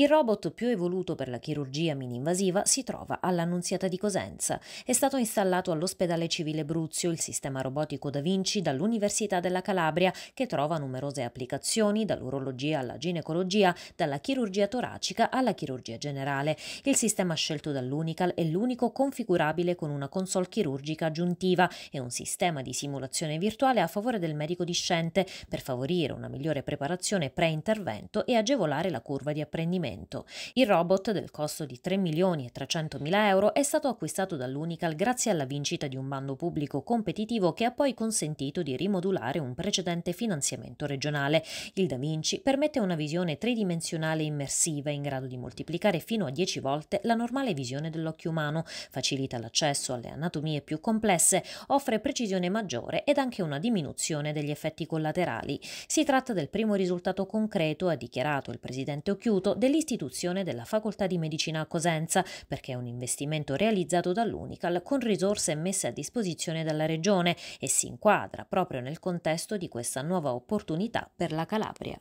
Il robot più evoluto per la chirurgia mini-invasiva si trova all'Annunziata di Cosenza. È stato installato all'ospedale civile Bruzio il sistema robotico Da Vinci dall'Università della Calabria, che trova numerose applicazioni dall'urologia alla ginecologia, dalla chirurgia toracica alla chirurgia generale. Il sistema scelto dall'Unical è l'unico configurabile con una console chirurgica aggiuntiva e un sistema di simulazione virtuale a favore del medico discente per favorire una migliore preparazione pre-intervento e agevolare la curva di apprendimento momento. Il robot, del costo di 3 milioni e 300 mila euro, è stato acquistato dall'Unical grazie alla vincita di un bando pubblico competitivo che ha poi consentito di rimodulare un precedente finanziamento regionale. Il Da Vinci permette una visione tridimensionale immersiva in grado di moltiplicare fino a 10 volte la normale visione dell'occhio umano, facilita l'accesso alle anatomie più complesse, offre precisione maggiore ed anche una diminuzione degli effetti collaterali. Si tratta del primo risultato concreto, ha dichiarato il presidente Occhiuto, dell'intervento l'istituzione della Facoltà di Medicina a Cosenza, perché è un investimento realizzato dall'Unical con risorse messe a disposizione dalla Regione e si inquadra proprio nel contesto di questa nuova opportunità per la Calabria.